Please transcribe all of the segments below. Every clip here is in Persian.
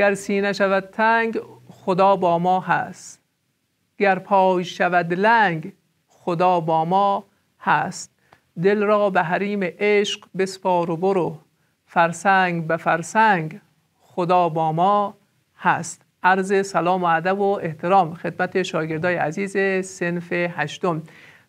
گر سینه شود تنگ خدا با ما هست گر پای شود لنگ خدا با ما هست دل را به حریم عشق بسپار و برو فرسنگ به فرسنگ خدا با ما هست عرض سلام و ادب و احترام خدمت شاگردای عزیز سنف هشتم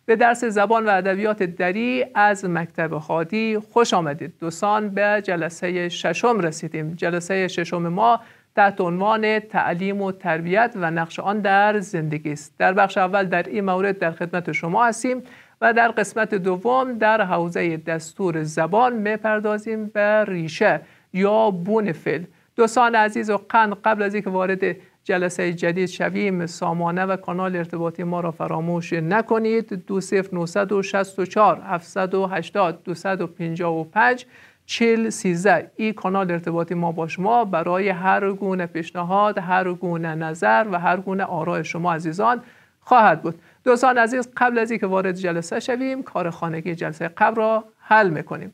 به درس زبان و ادبیات دری از مکتب خادی خوش آمدید دوستان به جلسه ششم رسیدیم جلسه ششم ما تحت عنوان تعلیم و تربیت و نقش آن در زندگی است در بخش اول در این مورد در خدمت شما هستیم و در قسمت دوم در حوزه دستور زبان میپردازیم به ریشه یا بون فعل دوستان عزیز و قند قبل از اینکه وارد جلسه جدید شویم سامانه و کانال ارتباطی ما را فراموش نکنید 20964 780 255 چل سیزه ای کانال ارتباطی ما با شما برای هر گونه پیشنهاد هر گونه نظر و هر گونه آرای شما عزیزان خواهد بود دوستان عزیز قبل از اینکه وارد جلسه شویم کار خانگی جلسه قبل را حل میکنیم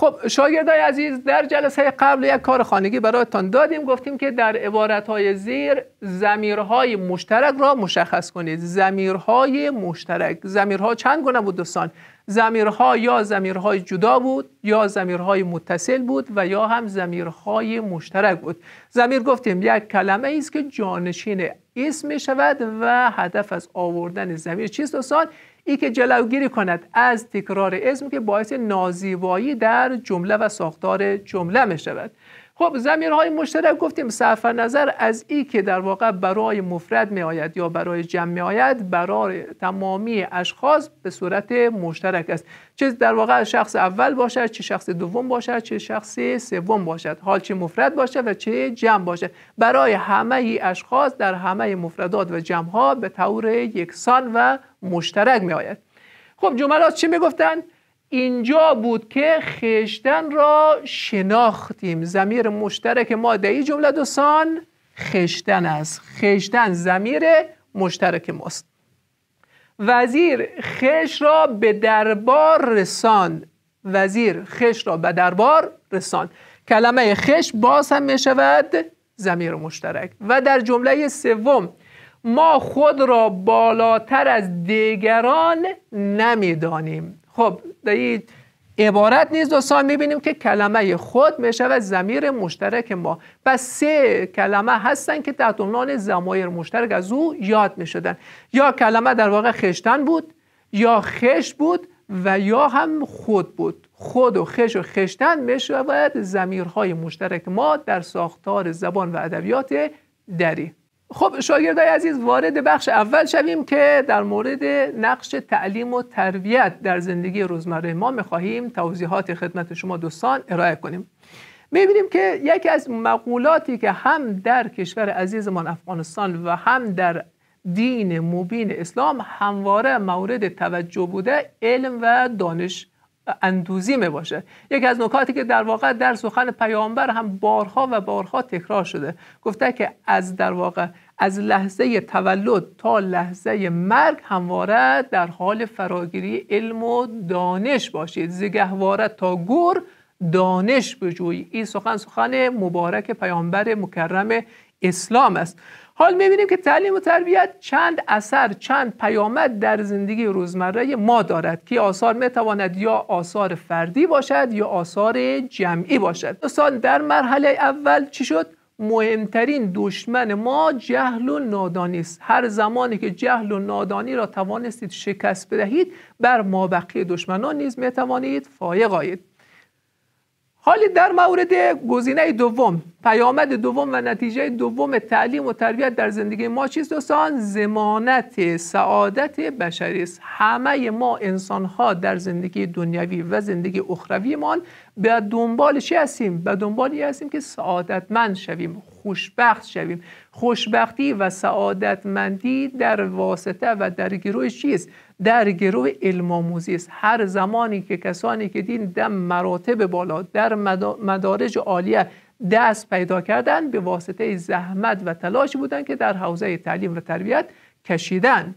خب شاگردای عزیز در جلسه قبل یک کار خانگی برایتان دادیم گفتیم که در عبارتهای زیر زمیرهای مشترک را مشخص کنید زمیرهای مشترک زمیرها چند گونه بود دوستان زمیرها یا زمیرهای جدا بود یا زمیرهای متصل بود و یا هم زمیرهای مشترک بود زمیر گفتیم یک کلمه است که جانشین اسم می شود و هدف از آوردن زمیر چیست دوستان ای که جلوگیری کند از تکرار اسم که باعث نازیبایی در جمله و ساختار جمله می شود خب زمین های مشترک گفتیم صرف نظر از ای که در واقع برای مفرد می آید یا برای جمع می آید برای تمامی اشخاص به صورت مشترک است چه در واقع شخص اول باشد چه شخص دوم باشد چه شخص سوم باشد حال چه مفرد باشد و چه جمع باشد برای همه اشخاص در همه مفردات و جمع ها به طور یکسان و مشترک می آید خب جملات چی می گفتند اینجا بود که خشتن را شناختیم زمیر مشترک ما در این جمله دوستان خشتن است خشتن زمیر مشترک ماست وزیر خش را به دربار رسان وزیر خش را به دربار رسان کلمه خش باز هم می شود زمیر مشترک و در جمله سوم ما خود را بالاتر از دیگران نمیدانیم خب در این عبارت نیز دوستان میبینیم که کلمه خود میشود زمیر مشترک ما و سه کلمه هستند که تحت عنوان زمایر مشترک از او یاد میشدن یا کلمه در واقع خشتن بود یا خش بود و یا هم خود بود خود و خش و خشتن میشود زمیرهای مشترک ما در ساختار زبان و ادبیات دری خب شاگردای عزیز وارد بخش اول شویم که در مورد نقش تعلیم و تربیت در زندگی روزمره ما میخواهیم توضیحات خدمت شما دوستان ارائه کنیم میبینیم که یکی از مقولاتی که هم در کشور عزیزمان افغانستان و هم در دین مبین اسلام همواره مورد توجه بوده علم و دانش اندوزی می باشه یکی از نکاتی که در واقع در سخن پیامبر هم بارها و بارها تکرار شده گفته که از در واقع از لحظه تولد تا لحظه مرگ همواره در حال فراگیری علم و دانش باشید زگهواره تا گور دانش بجوی. این سخن سخن مبارک پیامبر مکرم اسلام است حال میبینیم که تعلیم و تربیت چند اثر چند پیامد در زندگی روزمره ما دارد که آثار میتواند یا آثار فردی باشد یا آثار جمعی باشد دوستان در مرحله اول چی شد مهمترین دشمن ما جهل و نادانی است هر زمانی که جهل و نادانی را توانستید شکست بدهید بر مابقی دشمنان نیز میتوانید فایق آیید حالی در مورد گزینه دوم پیامد دوم و نتیجه دوم تعلیم و تربیت در زندگی ما چیست دوستان زمانت سعادت بشری است همه ما انسان ها در زندگی دنیوی و زندگی ما به دنبال چی هستیم به دنبال ای هستیم که سعادتمند شویم خوشبخت شویم خوشبختی و سعادتمندی در واسطه و در گروه چیست در گروه علم آموزی است هر زمانی که کسانی که دین در مراتب بالا در مدارج عالیه دست پیدا کردن به واسطه زحمت و تلاش بودند که در حوزه تعلیم و تربیت کشیدن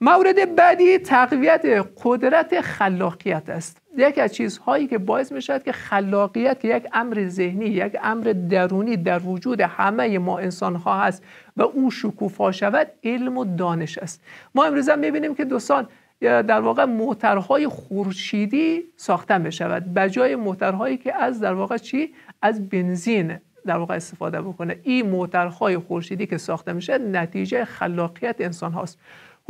مورد بعدی تقویت قدرت خلاقیت است یکی از چیزهایی که باعث می شود که خلاقیت که یک امر ذهنی یک امر درونی در وجود همه ما انسان ها هست و او شکوفا شود علم و دانش است ما امروز هم میبینیم که دوستان در واقع موترهای خورشیدی ساخته شود به جای موترهایی که از در واقع چی از بنزین در واقع استفاده بکنه این موترهای خورشیدی که ساخته میشه نتیجه خلاقیت انسان هاست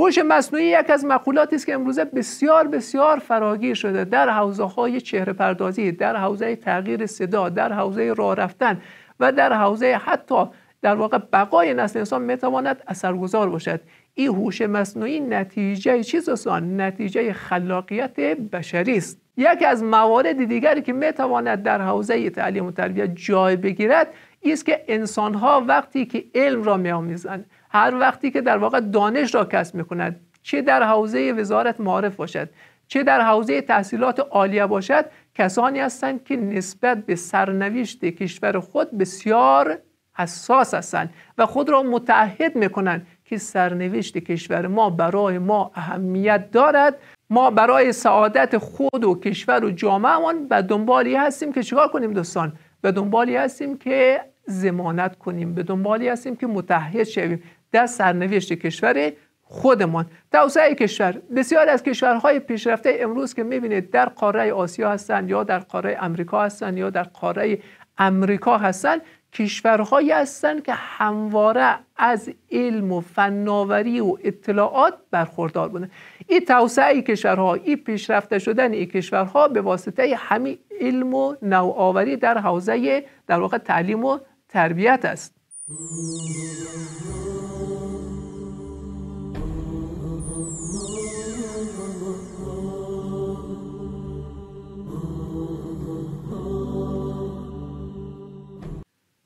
هوش مصنوعی یک از مقولاتی است که امروزه بسیار بسیار فراگیر شده در حوزه های چهره پردازی در حوزه تغییر صدا در حوزه راه رفتن و در حوزه حتی در واقع بقای نسل انسان میتواند اثرگذار باشد این هوش مصنوعی نتیجه چیز است؟ نتیجه خلاقیت بشری است یکی از موارد دیگری که میتواند در حوزه تعلیم و تربیت جای بگیرد است که انسان ها وقتی که علم را میآمیزند هر وقتی که در واقع دانش را کسب میکند چه در حوزه وزارت معارف باشد چه در حوزه تحصیلات عالیه باشد کسانی هستند که نسبت به سرنوشت کشور خود بسیار حساس هستند و خود را متعهد میکنند که سرنوشت کشور ما برای ما اهمیت دارد ما برای سعادت خود و کشور و جامعهمان به دنبالی هستیم که چیکار کنیم دوستان به دنبالی هستیم که زمانت کنیم به دنبالی هستیم که متحد شویم در سرنوشت کشور خودمان توسعه کشور بسیار از کشورهای پیشرفته امروز که میبینید در قاره آسیا هستند یا در قاره امریکا هستند یا در قاره امریکا هستند کشورهایی هستند که همواره از علم و فناوری و اطلاعات برخوردار بودن این توسعه کشورها این پیشرفته شدن این کشورها به واسطه همین علم و نوآوری در حوزه در واقع تعلیم و تربیت است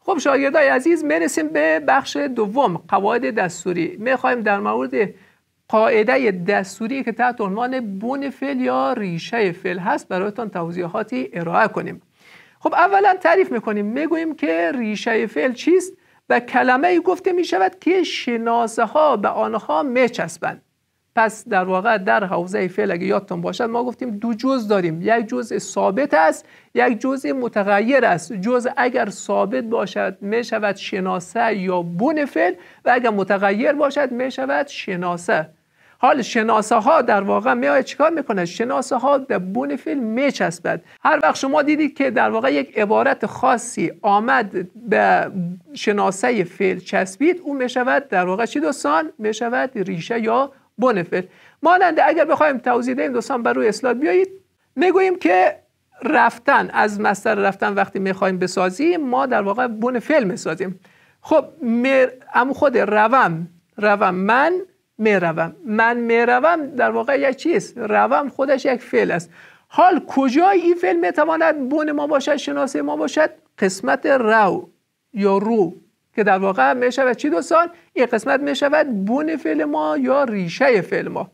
خب شاگردای عزیز میرسیم به بخش دوم قواعد دستوری میخوایم در مورد قاعده دستوری که تحت عنوان بون فعل یا ریشه فعل هست برایتان توضیحاتی ارائه کنیم خب اولا تعریف میکنیم میگوییم که ریشه فعل چیست و کلمه ای گفته میشود که شناسه ها به آنها میچسبند پس در واقع در حوزه فعل اگه یادتون باشد ما گفتیم دو جز داریم یک جز ثابت است یک جز متغیر است جز اگر ثابت باشد می شود شناسه یا بون فعل و اگر متغیر باشد می شود شناسه حال شناسه ها در واقع می آید چیکار میکنه شناسه ها در بون فعل می چسبد هر وقت شما دیدید که در واقع یک عبارت خاصی آمد به شناسه فعل چسبید او می شود در واقع چی دوستان می شود ریشه یا بونفل مانند اگر بخوایم توضیح دهیم دوستان بر روی اسلاید بیایید میگوییم که رفتن از مستر رفتن وقتی میخوایم بسازیم ما در واقع بونفل میسازیم خب مر... ام خود روم روم من میروم من میروم در واقع یک چیز روم خودش یک فعل است حال کجای این فعل میتواند بون ما باشد شناسه ما باشد قسمت رو یا رو که در واقع میشود چی دوستان این قسمت میشود بون فعل ما یا ریشه فعل ما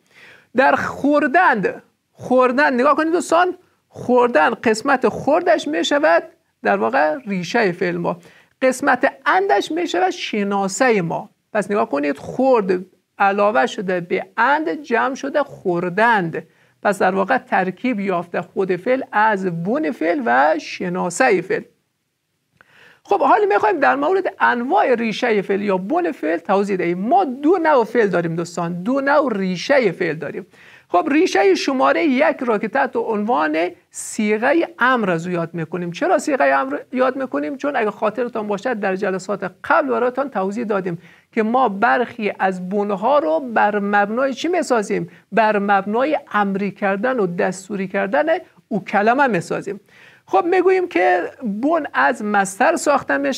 در خوردن خوردن نگاه کنید دوستان خوردن قسمت خوردش میشود در واقع ریشه فعل ما قسمت اندش میشود شناسه ما پس نگاه کنید خورد علاوه شده به اند جمع شده خوردند پس در واقع ترکیب یافته خود فعل از بون فعل و شناسه فعل خب حالا میخوایم در مورد انواع ریشه فعل یا بن فعل توضیح دهیم ما دو نوع فعل داریم دوستان دو نوع ریشه فعل داریم خب ریشه شماره یک را که تحت عنوان سیغه امر از یاد میکنیم چرا سیغه امر یاد میکنیم چون اگر خاطرتان باشد در جلسات قبل برایتان توضیح دادیم که ما برخی از بونها رو بر مبنای چی میسازیم بر مبنای امری کردن و دستوری کردن او کلمه میسازیم خب میگوییم که بن از مستر ساختن می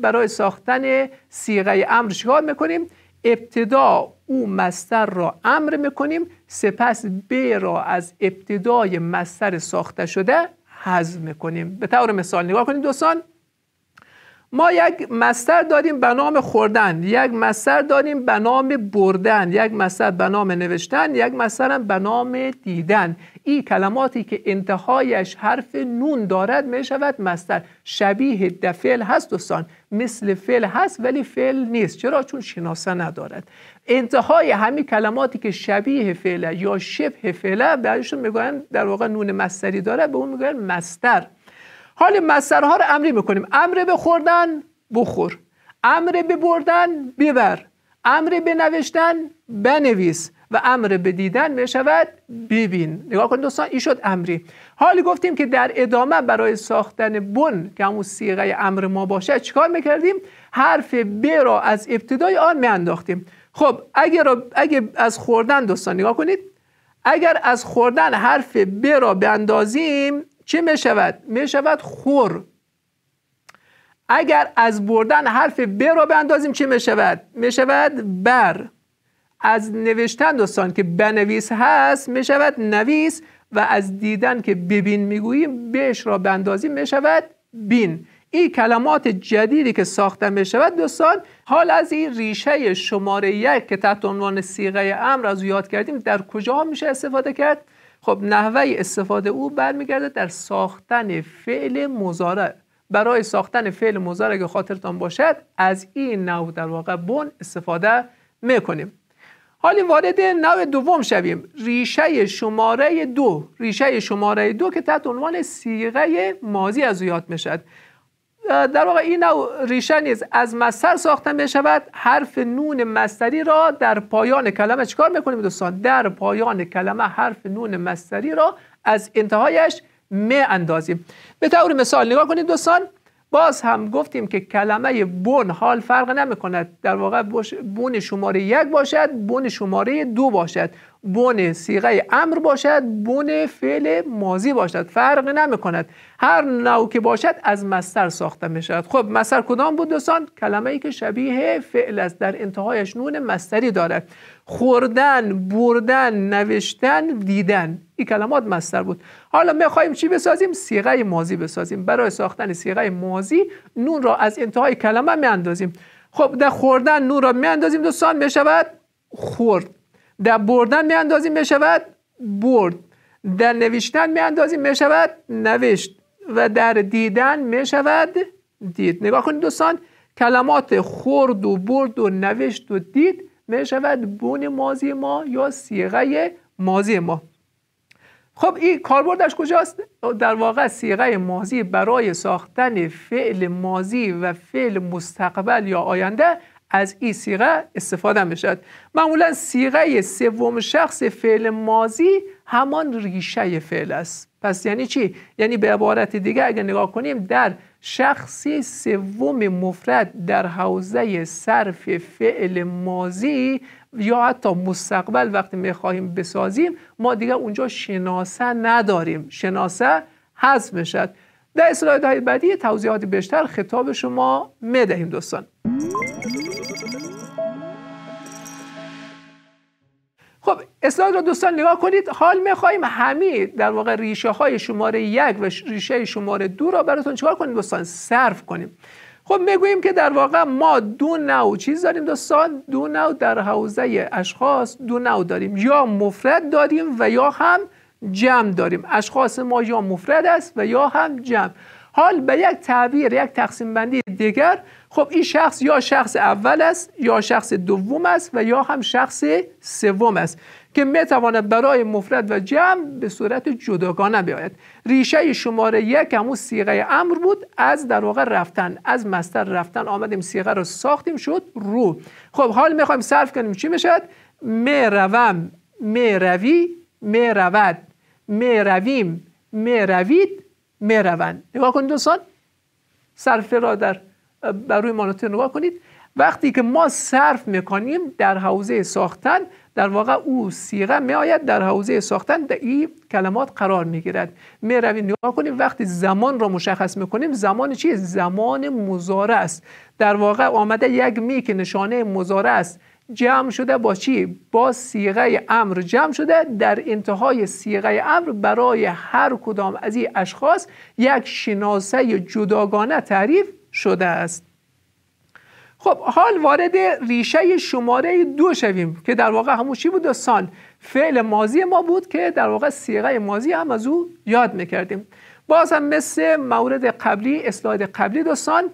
برای ساختن سیغه امر چیکار میکنیم ابتدا او مستر را امر میکنیم سپس ب را از ابتدای مستر ساخته شده حذف میکنیم به طور مثال نگاه کنید دوستان ما یک مستر داریم به نام خوردن یک مستر داریم به نام بردن یک مستر به نام نوشتن یک مستر به نام دیدن این کلماتی که انتهایش حرف نون دارد می شود مستر شبیه دفعل هست دوستان مثل فعل هست ولی فعل نیست چرا چون شناسه ندارد انتهای همین کلماتی که شبیه فعله یا شبه فعله بعدشون میگن در واقع نون مستری دارد به اون میگن مستر حال مسترها رو امری میکنیم امر به خوردن بخور امر به بردن ببر امر به نوشتن بنویس و امر به دیدن می ببین نگاه کنید دوستان این شد امری حالی گفتیم که در ادامه برای ساختن بن که همون سیغه امر ما باشه چیکار میکردیم حرف ب را از ابتدای آن میانداختیم خب اگر, اگر از خوردن دوستان نگاه کنید اگر از خوردن حرف ب را بندازیم چه می شود؟ خور اگر از بردن حرف ب را بندازیم چه می شود؟ می شود بر از نوشتن دوستان که بنویس هست میشود نویس و از دیدن که ببین میگوییم بهش را بندازی میشود بین این کلمات جدیدی که ساخته می شود دوستان حال از این ریشه شماره یک که تحت عنوان سیغه امر از یاد کردیم در کجا میشه استفاده کرد؟ خب نحوه استفاده او برمیگرده در ساختن فعل مضارع برای ساختن فعل مضارع که خاطرتان باشد از این نوع در واقع بن استفاده میکنیم حالی وارد نوع دوم شویم ریشه شماره دو ریشه شماره دو که تحت عنوان سیغه مازی از او یاد میشد در واقع این نوع ریشه نیز از مستر ساخته می شود حرف نون مستری را در پایان کلمه چکار میکنیم دوستان در پایان کلمه حرف نون مستری را از انتهایش می اندازیم به طور مثال نگاه کنید دوستان باز هم گفتیم که کلمه بون حال فرق نمی کند در واقع بون شماره یک باشد بون شماره دو باشد بن سیغه امر باشد بن فعل ماضی باشد فرق نمی کند هر نو که باشد از مستر ساخته می شود خب مستر کدام بود دوستان کلمه ای که شبیه فعل است در انتهایش نون مستری دارد خوردن بردن نوشتن دیدن این کلمات مستر بود حالا می خواهیم چی بسازیم سیغه مازی بسازیم برای ساختن سیغه ماضی نون را از انتهای کلمه می اندازیم خب در خوردن نون را می اندازیم دوستان شود خورد در بردن میاندازیم شود برد در نوشتن میاندازیم شود نوشت و در دیدن میشود دید نگاه کنید دوستان کلمات خورد و برد و نوشت و دید شود بون مازی ما یا سیغه مازی ما خب این کاربردش کجاست؟ در واقع سیغه مازی برای ساختن فعل مازی و فعل مستقبل یا آینده از این سیغه استفاده میشد معمولا سیغه سوم شخص فعل ماضی همان ریشه فعل است پس یعنی چی یعنی به عبارت دیگه اگر نگاه کنیم در شخصی سوم مفرد در حوزه صرف فعل ماضی یا حتی مستقبل وقتی میخواهیم بسازیم ما دیگه اونجا شناسه نداریم شناسه حذف میشد در اسلاید بعدی توضیحات بیشتر خطاب شما میدهیم دوستان اسلاید رو دوستان نگاه کنید حال میخواهیم همه در واقع ریشه های شماره یک و ریشه شماره دو را براتون چکار کنیم دوستان صرف کنیم خب میگوییم که در واقع ما دو نو چیز داریم دوستان دو نو در حوزه اشخاص دو نو داریم یا مفرد داریم و یا هم جمع داریم اشخاص ما یا مفرد است و یا هم جمع حال به یک تعبیر یک تقسیم بندی دیگر خب این شخص یا شخص اول است یا شخص دوم است و یا هم شخص سوم است که میتواند برای مفرد و جمع به صورت جداگانه بیاید ریشه شماره یک همون سیغه امر بود از در واقع رفتن از مستر رفتن آمدیم سیغه رو ساختیم شد رو خب حال میخوایم صرف کنیم چی میشد می روم می روی می رود می رویم می روید می نگاه کنید دوستان صرف را در بر روی مانوتر نگاه کنید وقتی که ما صرف میکنیم در حوزه ساختن در واقع او سیغه می آید در حوزه ساختن در این کلمات قرار می گیرد می روی نگاه کنیم وقتی زمان را مشخص کنیم. زمان چیه زمان مزاره است در واقع آمده یک می که نشانه مزاره است جمع شده با چی؟ با سیغه امر جمع شده در انتهای سیغه امر برای هر کدام از این اشخاص یک شناسه جداگانه تعریف شده است خب حال وارد ریشه شماره دو شویم که در واقع همون چی بود سان فعل ماضی ما بود که در واقع سیغه ماضی هم از او یاد میکردیم باز هم مثل مورد قبلی اسلاید قبلی دوستان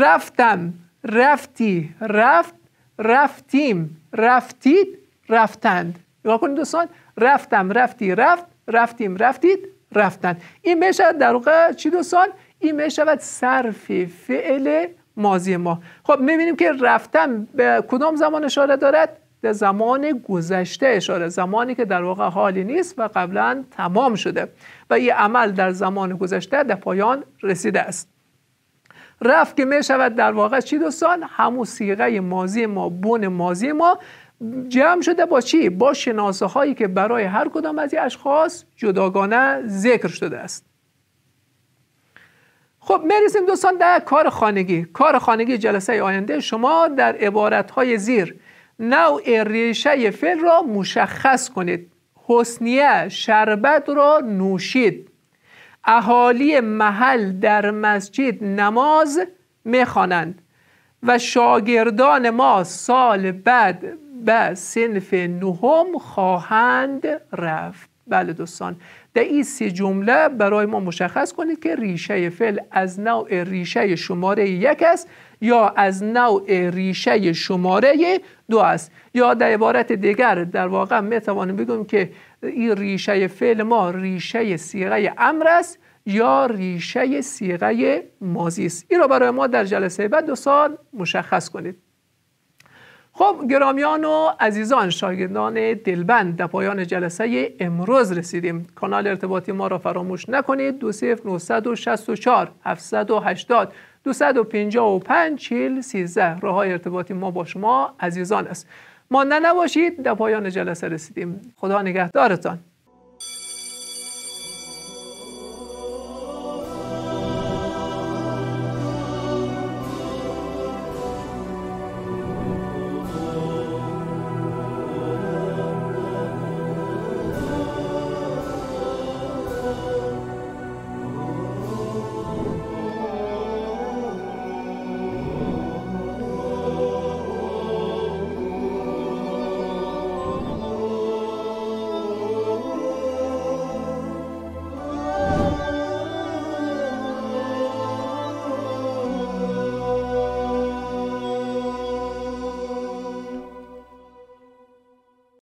رفتم رفتی رفت رفتیم رفتید رفتند نگاه کنید دوستان رفتم رفتی رفت رفتیم رفتید رفتند این میشه در واقع چی دوستان این میشود صرف فعل ماضی ما خب میبینیم که رفتن به کدام زمان اشاره دارد به زمان گذشته اشاره زمانی که در واقع حالی نیست و قبلا تمام شده و این عمل در زمان گذشته در پایان رسیده است رفت که میشود در واقع چی دوستان همون سیغه ماضی ما بون ماضی ما جمع شده با چی با شناسه هایی که برای هر کدام از این اشخاص جداگانه ذکر شده است خب میرسیم دوستان در کار خانگی کار خانگی جلسه آینده شما در عبارتهای زیر نوع ریشه فعل را مشخص کنید حسنیه شربت را نوشید اهالی محل در مسجد نماز میخوانند و شاگردان ما سال بعد به سنف نهم خواهند رفت بله دوستان در این سه جمله برای ما مشخص کنید که ریشه فعل از نوع ریشه شماره یک است یا از نوع ریشه شماره دو است یا در عبارت دیگر در واقع می توانیم بگویم که این ریشه فعل ما ریشه سیغه امر است یا ریشه سیغه مازی است این را برای ما در جلسه بعد دو سال مشخص کنید خب گرامیان و عزیزان شاگردان دلبند در پایان جلسه امروز رسیدیم کانال ارتباطی ما را فراموش نکنید 20964 ۸،۲۵ پنج چیل 13 راه های ارتباطی ما با شما عزیزان است ما نباشید در پایان جلسه رسیدیم خدا نگهدارتان